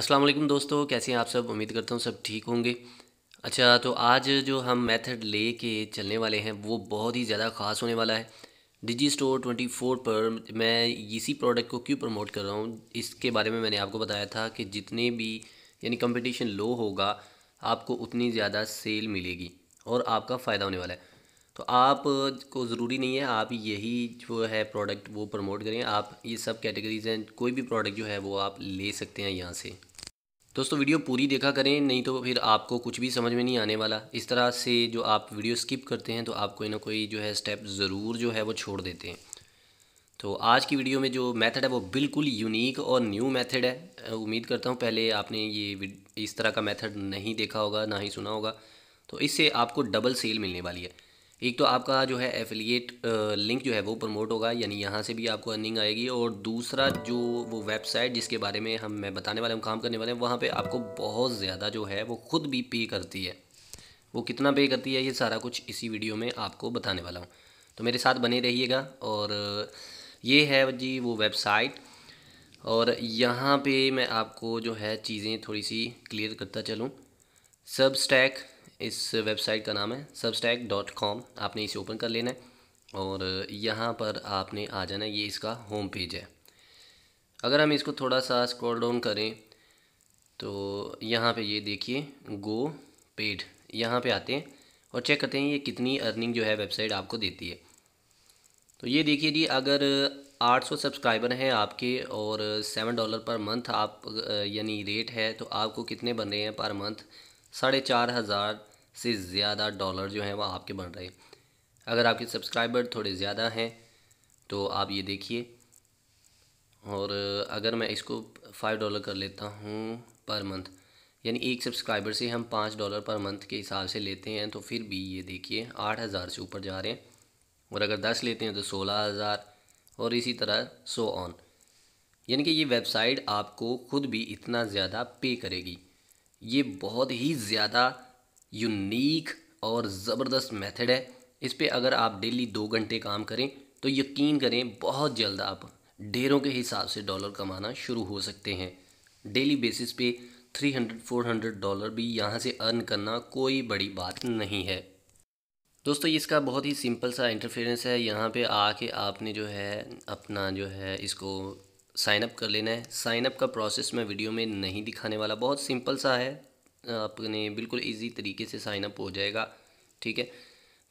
अस्सलाम वालेकुम दोस्तों कैसे हैं आप सब उम्मीद करता हूँ सब ठीक होंगे अच्छा तो आज जो हम मेथड ले के चलने वाले हैं वो बहुत ही ज़्यादा ख़ास होने वाला है डिजी स्टोर ट्वेंटी फोर पर मैं इसी प्रोडक्ट को क्यों प्रमोट कर रहा हूँ इसके बारे में मैंने आपको बताया था कि जितने भी यानी कंपटीशन लो होगा आपको उतनी ज़्यादा सेल मिलेगी और आपका फ़ायदा होने वाला है तो आप को ज़रूरी नहीं है आप यही जो है प्रोडक्ट वो प्रमोट करें आप ये सब कैटेगरीज हैं कोई भी प्रोडक्ट जो है वो आप ले सकते हैं यहाँ से दोस्तों वीडियो पूरी देखा करें नहीं तो फिर आपको कुछ भी समझ में नहीं आने वाला इस तरह से जो आप वीडियो स्किप करते हैं तो आप कोई ना कोई जो है स्टेप ज़रूर जो है वो छोड़ देते हैं तो आज की वीडियो में जो मेथड है वो बिल्कुल यूनिक और न्यू मेथड है उम्मीद करता हूँ पहले आपने ये इस तरह का मेथड नहीं देखा होगा ना ही सुना होगा तो इससे आपको डबल सेल मिलने वाली है एक तो आपका जो है एफिलिएट लिंक जो है वो प्रमोट होगा यानी यहाँ से भी आपको अर्निंग आएगी और दूसरा जो वो वेबसाइट जिसके बारे में हम मैं बताने वाले हम काम करने वाले हैं वहाँ पे आपको बहुत ज़्यादा जो है वो खुद भी पे करती है वो कितना पे करती है ये सारा कुछ इसी वीडियो में आपको बताने वाला हूँ तो मेरे साथ बने रहिएगा और ये है जी वो वेबसाइट और यहाँ पे मैं आपको जो है चीज़ें थोड़ी सी क्लियर करता चलूँ सब स्टैक इस वेबसाइट का नाम है सबस्टैक डॉट कॉम आपने इसे ओपन कर लेना है और यहाँ पर आपने आ जाना है ये इसका होम पेज है अगर हम इसको थोड़ा सा स्क्रॉल डाउन करें तो यहाँ पे ये देखिए गो पेड यहाँ पे आते हैं और चेक करते हैं ये कितनी अर्निंग जो है वेबसाइट आपको देती है तो ये देखिए जी अगर 800 सब्सक्राइबर हैं आपके और सेवन डॉलर पर मंथ आप यानी रेट है तो आपको कितने बन रहे हैं पर मंथ साढ़े चार हज़ार से ज़्यादा डॉलर जो हैं वह आपके बन रहे अगर आपके सब्सक्राइबर थोड़े ज़्यादा हैं तो आप ये देखिए और अगर मैं इसको फाइव डॉलर कर लेता हूँ पर मंथ यानी एक सब्सक्राइबर से हम पाँच डॉलर पर मंथ के हिसाब से लेते हैं तो फिर भी ये देखिए आठ हज़ार से ऊपर जा रहे हैं और अगर दस लेते हैं तो सोलह हज़ार और इसी तरह सो ऑन यानी कि ये वेबसाइट आपको खुद भी इतना ज़्यादा पे करेगी ये बहुत ही ज़्यादा यूनिक और ज़बरदस्त मेथड है इस पर अगर आप डेली दो घंटे काम करें तो यकीन करें बहुत जल्द आप ढेरों के हिसाब से डॉलर कमाना शुरू हो सकते हैं डेली बेसिस पे 300 400 डॉलर भी यहाँ से अर्न करना कोई बड़ी बात नहीं है दोस्तों इसका बहुत ही सिंपल सा इंटरफेरेंस है यहाँ पे आके आपने जो है अपना जो है इसको साइनअप कर लेना है साइनअप का प्रोसेस मैं वीडियो में नहीं दिखाने वाला बहुत सिंपल सा है आपने बिल्कुल इजी तरीके से साइनअप हो जाएगा ठीक है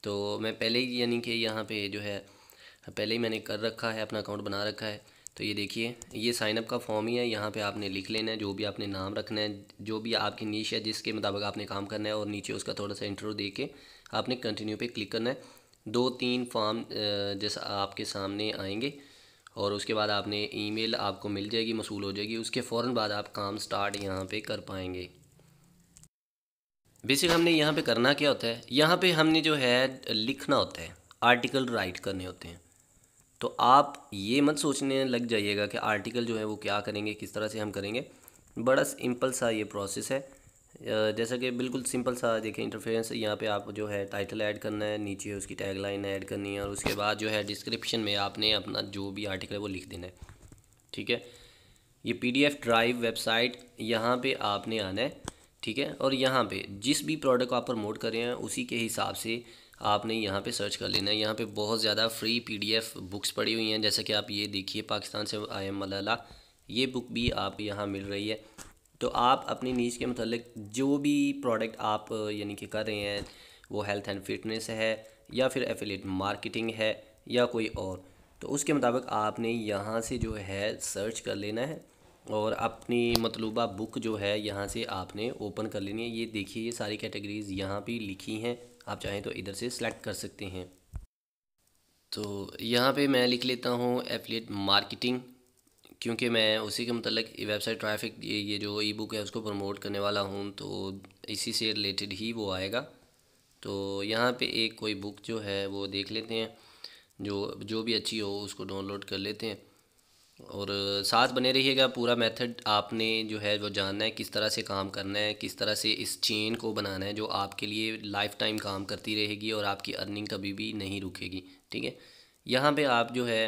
तो मैं पहले ही यानी कि यहाँ पे जो है पहले ही मैंने कर रखा है अपना अकाउंट बना रखा है तो ये देखिए ये साइनअप का फॉर्म ही है यहाँ पर आपने लिख लेना है जो भी आपने नाम रखना है जो भी आपकी नीच है जिसके मुताबिक आपने काम करना है और नीचे उसका थोड़ा सा इंटरव्यू दे के आपने कंटिन्यू पर क्लिक करना है दो तीन फॉर्म जैसा आपके सामने आएंगे और उसके बाद आपने ईमेल आपको मिल जाएगी मसूल हो जाएगी उसके फ़ौर बाद आप काम स्टार्ट यहाँ पे कर पाएंगे बेसिक हमने यहाँ पे करना क्या होता है यहाँ पे हमने जो है लिखना होता है आर्टिकल राइट करने होते हैं तो आप ये मत सोचने लग जाइएगा कि आर्टिकल जो है वो क्या करेंगे किस तरह से हम करेंगे बड़ा सिंपल सा ये प्रोसेस है जैसा कि बिल्कुल सिंपल सा देखें इंटरफेरेंस यहाँ पे आप जो है टाइटल ऐड करना है नीचे उसकी टैगलाइन ऐड करनी है और उसके बाद जो है डिस्क्रिप्शन में आपने अपना जो भी आर्टिकल है वो लिख देना है ठीक है ये पीडीएफ ड्राइव वेबसाइट यहाँ पे आपने आना है ठीक है और यहाँ पे जिस भी प्रोडक्ट को आप प्रमोट कर रहे हैं उसी के हिसाब से आपने यहाँ पर सर्च कर लेना है यहाँ पर बहुत ज़्यादा फ्री पी बुक्स पड़ी हुई हैं जैसे कि आप ये देखिए पाकिस्तान से आई एम मलाला ये बुक भी आप यहाँ मिल रही है तो आप अपनी नीच के मतलब जो भी प्रोडक्ट आप यानी कि कर रहे हैं वो हेल्थ एंड फिटनेस है या फिर एफिलेट मार्केटिंग है या कोई और तो उसके मुताबिक आपने यहाँ से जो है सर्च कर लेना है और अपनी मतलूबा बुक जो है यहाँ से आपने ओपन कर लेनी है ये देखिए ये सारी कैटेगरीज़ यहाँ पे लिखी हैं आप चाहें तो इधर से सेलेक्ट कर सकते हैं तो यहाँ पे मैं लिख लेता हूँ एफिलेट मार्केटिंग क्योंकि मैं उसी के मतलब वेबसाइट ट्रैफिक ये ये जो ई बुक है उसको प्रमोट करने वाला हूँ तो इसी से रिलेटेड ही वो आएगा तो यहाँ पे एक कोई बुक जो है वो देख लेते हैं जो जो भी अच्छी हो उसको डाउनलोड कर लेते हैं और साथ बने रहिएगा पूरा मेथड आपने जो है वो जानना है किस तरह से काम करना है किस तरह से इस चेन को बनाना है जो आपके लिए लाइफ टाइम काम करती रहेगी और आपकी अर्निंग कभी भी नहीं रुकेगी ठीक है यहाँ पे आप जो है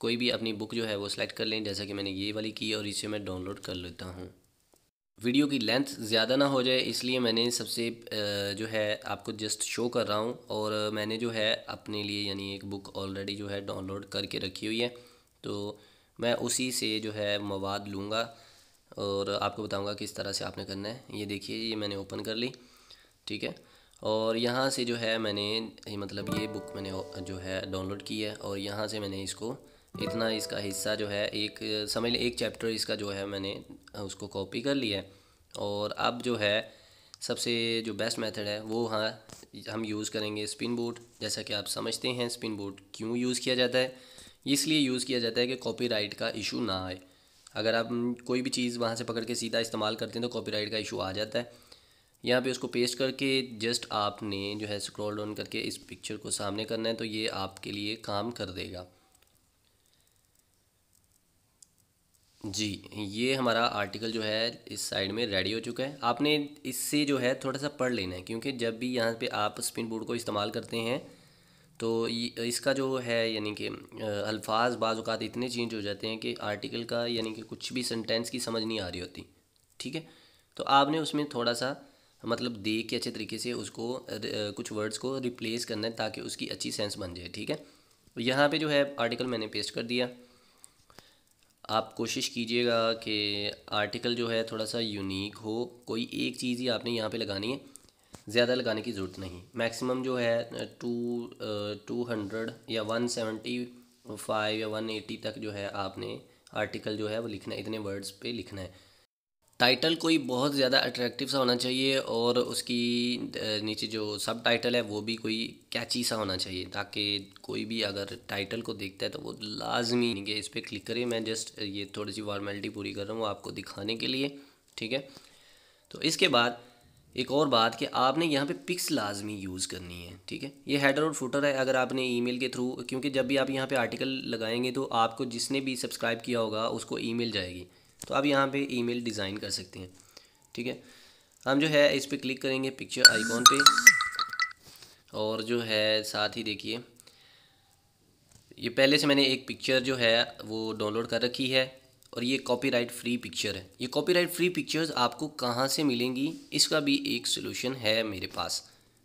कोई भी अपनी बुक जो है वो सिलेक्ट कर लें जैसा कि मैंने ये वाली की और इसे मैं डाउनलोड कर लेता हूँ वीडियो की लेंथ ज़्यादा ना हो जाए इसलिए मैंने सबसे जो है आपको जस्ट शो कर रहा हूँ और मैंने जो है अपने लिए यानी एक बुक ऑलरेडी जो है डाउनलोड करके रखी हुई है तो मैं उसी से जो है मवाद लूँगा और आपको बताऊँगा किस तरह से आपने करना है ये देखिए ये मैंने ओपन कर ली ठीक है और यहाँ से जो है मैंने मतलब ये बुक मैंने जो है डाउनलोड की है और यहाँ से मैंने इसको इतना इसका हिस्सा जो है एक समझ लें एक चैप्टर इसका जो है मैंने उसको कॉपी कर लिया है और अब जो है सबसे जो बेस्ट मेथड है वो हाँ हम यूज़ करेंगे स्पिन बोर्ड जैसा कि आप समझते हैं स्पिन बोर्ड क्यों यूज़ किया जाता है इसलिए यूज़ किया जाता है कि कॉपीराइट का इशू ना आए अगर आप कोई भी चीज़ वहाँ से पकड़ के सीधा इस्तेमाल करते हैं तो कॉपीराइट का इशू आ जाता है यहाँ पे उसको पेस्ट करके जस्ट आपने जो है स्क्रॉल डाउन करके इस पिक्चर को सामने करना है तो ये आपके लिए काम कर देगा जी ये हमारा आर्टिकल जो है इस साइड में रेडी हो चुका है आपने इससे जो है थोड़ा सा पढ़ लेना है क्योंकि जब भी यहाँ पे आप स्पिन बोर्ड को इस्तेमाल करते हैं तो इसका जो है यानी कि अल्फाज बाज़ात इतने चेंज हो जाते हैं कि आर्टिकल का यानी कि कुछ भी सेंटेंस की समझ नहीं आ रही होती ठीक है तो आपने उसमें थोड़ा सा मतलब देख के अच्छे तरीके से उसको कुछ वर्ड्स को रिप्लेस करना है ताकि उसकी अच्छी सेंस बन जाए ठीक है यहाँ पे जो है आर्टिकल मैंने पेस्ट कर दिया आप कोशिश कीजिएगा कि आर्टिकल जो है थोड़ा सा यूनिक हो कोई एक चीज़ ही आपने यहाँ पे लगानी है ज़्यादा लगाने की ज़रूरत नहीं मैक्सिमम जो है टू टू हंड्रेड या वन सेवेंटी फाइव या वन एटी तक जो है आपने आर्टिकल जो है वो लिखना है इतने वर्ड्स पे लिखना है टाइटल कोई बहुत ज़्यादा अट्रैक्टिव सा होना चाहिए और उसकी नीचे जो सब टाइटल है वो भी कोई कैची सा होना चाहिए ताकि कोई भी अगर टाइटल को देखता है तो वो लाजमी है इस पर क्लिक करें मैं जस्ट ये थोड़ी सी फॉर्मेलिटी पूरी कर रहा हूँ आपको दिखाने के लिए ठीक है तो इसके बाद एक और बात कि आपने यहाँ पे पिक्स लाजमी यूज़ करनी है ठीक है ये हेडर और फुटर है अगर आपने ईमेल के थ्रू क्योंकि जब भी आप यहाँ पे आर्टिकल लगाएंगे तो आपको जिसने भी सब्सक्राइब किया होगा उसको ईमेल जाएगी तो आप यहाँ पे ईमेल डिज़ाइन कर सकते हैं ठीक है हम जो है इस पर क्लिक करेंगे पिक्चर आइकॉन पे और जो है साथ ही देखिए ये पहले से मैंने एक पिक्चर जो है वो डाउनलोड कर रखी है और ये कॉपीराइट फ्री पिक्चर है ये कॉपीराइट फ्री पिक्चर्स आपको कहाँ से मिलेंगी इसका भी एक सोल्यूशन है मेरे पास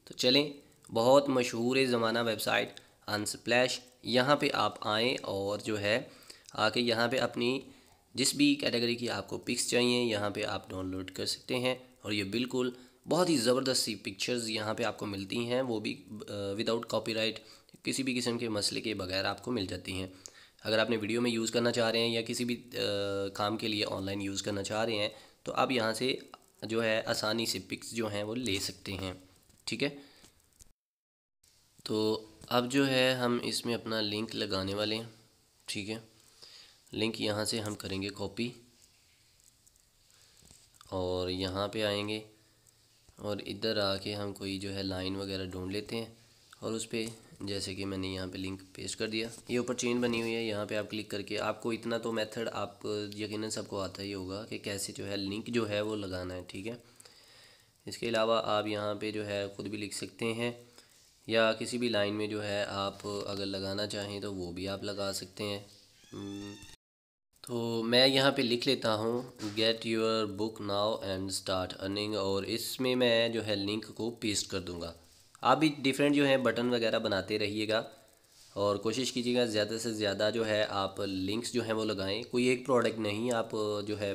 तो चलें बहुत मशहूर है ज़माना वेबसाइट अनस्प्लैश यहाँ पे आप आएँ और जो है आके यहाँ पे अपनी जिस भी कैटेगरी की आपको पिक्स चाहिए यहाँ पे आप डाउनलोड कर सकते हैं और ये बिल्कुल बहुत ही ज़बरदस्त सी पिक्चर्स यहाँ पे आपको मिलती हैं वो भी विदाउट कॉपीराइट किसी भी किस्म के मसले के बगैर आपको मिल जाती हैं अगर आपने वीडियो में यूज़ करना चाह रहे हैं या किसी भी आ, काम के लिए ऑनलाइन यूज़ करना चाह रहे हैं तो आप यहाँ से जो है आसानी से पिक्स जो हैं वो ले सकते हैं ठीक है तो अब जो है हम इसमें अपना लिंक लगाने वाले हैं ठीक है लिंक यहाँ से हम करेंगे कॉपी और यहाँ पे आएंगे और इधर आके हम कोई जो है लाइन वगैरह ढूंढ लेते हैं और उस पर जैसे कि मैंने यहाँ पे लिंक पेस्ट कर दिया ये ऊपर चेन बनी हुई है यहाँ पे आप क्लिक करके आपको इतना तो मेथड आप यकीनन सबको आता ही होगा कि कैसे जो है लिंक जो है वो लगाना है ठीक है इसके अलावा आप यहाँ पर जो है ख़ुद भी लिख सकते हैं या किसी भी लाइन में जो है आप अगर लगाना चाहें तो वो भी आप लगा सकते हैं तो मैं यहाँ पे लिख लेता हूँ get your book now and start earning और इसमें मैं जो है लिंक को पेस्ट कर दूँगा आप भी डिफरेंट जो है बटन वगैरह बनाते रहिएगा और कोशिश कीजिएगा ज़्यादा से ज़्यादा जो है आप लिंक्स जो हैं वो लगाएं कोई एक प्रोडक्ट नहीं आप जो है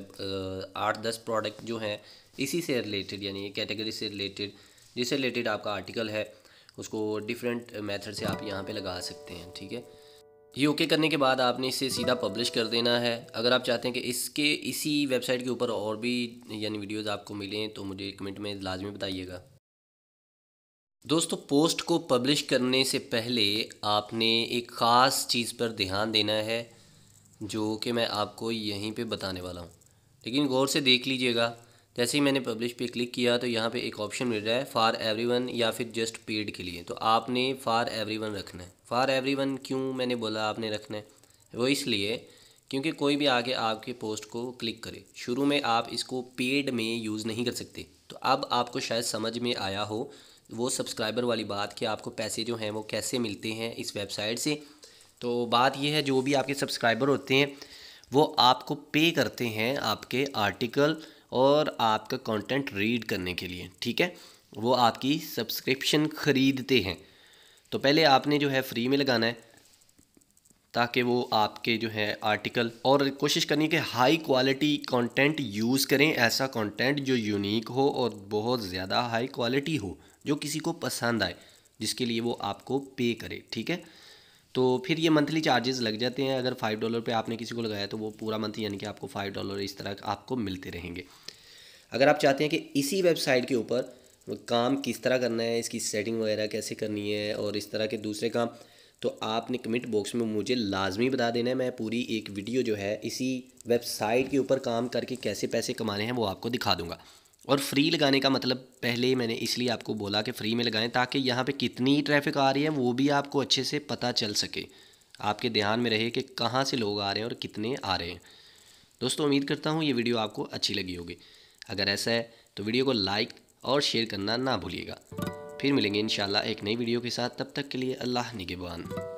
आठ दस प्रोडक्ट जो हैं इसी से रिलेटेड यानी कैटेगरी से रिलेटेड जिससे रिलेटेड आपका आर्टिकल है उसको डिफरेंट मेथड से आप यहाँ पे लगा सकते हैं ठीक है ये ओके करने के बाद आपने इसे सीधा पब्लिश कर देना है अगर आप चाहते हैं कि इसके इसी वेबसाइट के ऊपर और भी यानी वीडियोज़ आपको मिलें तो मुझे कमेंट में लाजमी बताइएगा दोस्तों पोस्ट को पब्लिश करने से पहले आपने एक ख़ास चीज़ पर ध्यान देना है जो कि मैं आपको यहीं पे बताने वाला हूँ लेकिन गौर से देख लीजिएगा जैसे ही मैंने पब्लिश पे क्लिक किया तो यहाँ पे एक ऑप्शन मिल रहा है फ़ार एवरीवन या फिर जस्ट पेड के लिए तो आपने फ़ार एवरीवन रखना है एवरी वन क्यों मैंने बोला आपने रखना है वो इसलिए क्योंकि कोई भी आगे आपके पोस्ट को क्लिक करे शुरू में आप इसको पेड में यूज़ नहीं कर सकते तो अब आपको शायद समझ में आया हो वो सब्सक्राइबर वाली बात कि आपको पैसे जो हैं वो कैसे मिलते हैं इस वेबसाइट से तो बात यह है जो भी आपके सब्सक्राइबर होते हैं वो आपको पे करते हैं आपके आर्टिकल और आपका कंटेंट रीड करने के लिए ठीक है वो आपकी सब्सक्रिप्शन ख़रीदते हैं तो पहले आपने जो है फ्री में लगाना है ताकि वो आपके जो है आर्टिकल और कोशिश करनी कि हाई क्वालिटी कंटेंट यूज़ करें ऐसा कंटेंट जो यूनिक हो और बहुत ज़्यादा हाई क्वालिटी हो जो किसी को पसंद आए जिसके लिए वो आपको पे करे ठीक है तो फिर ये मंथली चार्जेस लग जाते हैं अगर फाइव डॉलर पे आपने किसी को लगाया तो वो पूरा मंथ यानी कि आपको फाइव डॉलर इस तरह आपको मिलते रहेंगे अगर आप चाहते हैं कि इसी वेबसाइट के ऊपर काम किस तरह करना है इसकी सेटिंग वगैरह कैसे करनी है और इस तरह के दूसरे काम तो आपने कमेंट बॉक्स में मुझे लाजमी बता देना है मैं पूरी एक वीडियो जो है इसी वेबसाइट के ऊपर काम करके कैसे पैसे कमाने हैं वो आपको दिखा दूंगा और फ्री लगाने का मतलब पहले मैंने इसलिए आपको बोला कि फ़्री में लगाएं ताकि यहाँ पे कितनी ट्रैफिक आ रही है वो भी आपको अच्छे से पता चल सके आपके ध्यान में रहे कि कहाँ से लोग आ रहे हैं और कितने आ रहे हैं दोस्तों उम्मीद करता हूँ ये वीडियो आपको अच्छी लगी होगी अगर ऐसा है तो वीडियो को लाइक और शेयर करना ना भूलिएगा फिर मिलेंगे इन एक नई वीडियो के साथ तब तक के लिए अल्लाह निगेबान